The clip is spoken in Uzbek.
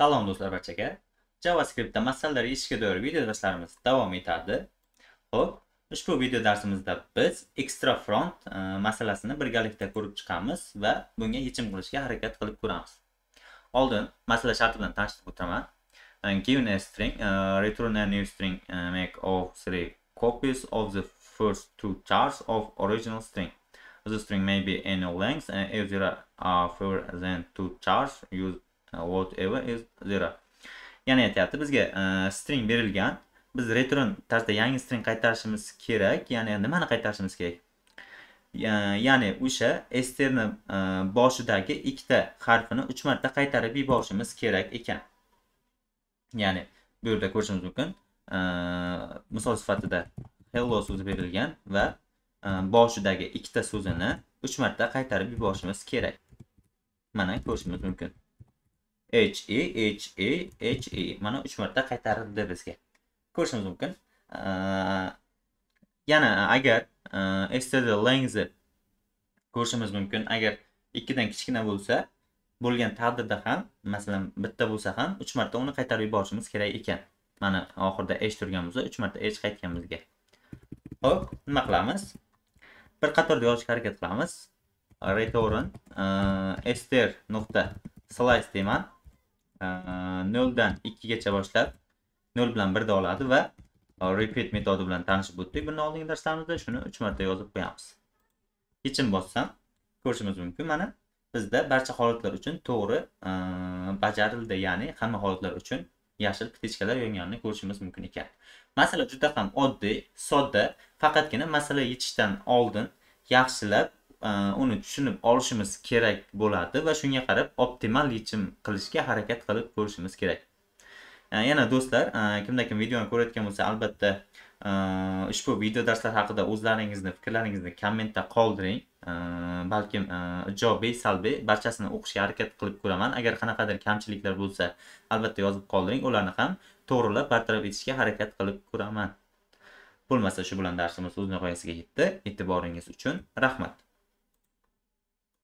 Salom do'stlar barchaga. JavaScriptda masallar yechishga doir video darslarimiz davom etadi. Xo'p, ushbu video darsimizda biz extra front e, masalasini birgalikda ko'rib chiqamiz va bunga yechim qilishga harakat qilib ko'ramiz. Oldin masala sharti bilan tanishtirib o'taman. Given a string, uh, return a new string uh, make of three copies of the first two chars of original string. The string may be any length and if there are fewer than two chars, use whatever uh, is zero yana bizge bizga uh, string berilgan biz return tarzda yangi string qaytarishimiz kerak ya'ni nimani qaytarishimiz kerak ya'ni o'sha sterni uh, boshidagi ikkita harfini 3 marta qaytarib yuborishimiz kerak ekan ya'ni bu yerda ko'rishimiz mumkin misol sifatida hello so'zi berilgan va boshidagi ikkita so'zini 3 marta qaytarib yuborishimiz kerak mana ko'rishimiz mumkin h h e e h e mana uch marta qaytarildi bizga ko'rishimiz mumkin yana agar std length ko'rishimiz mumkin agar ikkidan kichkina bo'lsa bo'lgan taqdirda ham masalan bitta bo'lsa ham 3 marta uni qaytarib yuborishimiz kerak ekan mana oxirida h turgan bo'lsa 3 marta h qaytgan bizga ho'p nima qilamiz bir qatorda yozishga harakat qilamiz return str nuqta slice deyman 0 э, dan 2 gacha boshlab 0 bilan 1 da oladi va e, repeat metodi bilan tanishib o'tdik Buni oldingi darslarimizda shuni 3 marta yozib qo'yamiz Kechim bossam ko'rishimiz mumkin mana bizda barcha holatlar uchun to'g'ri e, bajarildi ya'ni hamma holatlar uchun yashil ptechkalar yonganini ko'rishimiz mumkin ekan masala juda ham oddiy sodda faqatgina masala yechishdan oldin yaxshilab E, uni tushunib olishimiz kerak bo'ladi va shunga qarab optimal yechim qilishga harakat qilib ko'rishimiz kerak e, yana do'stlar e, kimda kim videoni ko'rayotgan bo'lsa albatta ushbu video darslar haqida o'zlaringizni fikrlaringizni kommentda qoldiring balkim ijobiy salbiy barchasini o'qishga harakat qilib ko'raman agar qanaqadir kamchiliklar bo'lsa albatta yozib qoldiring ularni ham to'g'rilab bartaraf etishga harakat qilib ko'raman bo'lmasa shu bilan darsimiz o'z nihoyasiga yetdi e'tiboringiz uchun rahmat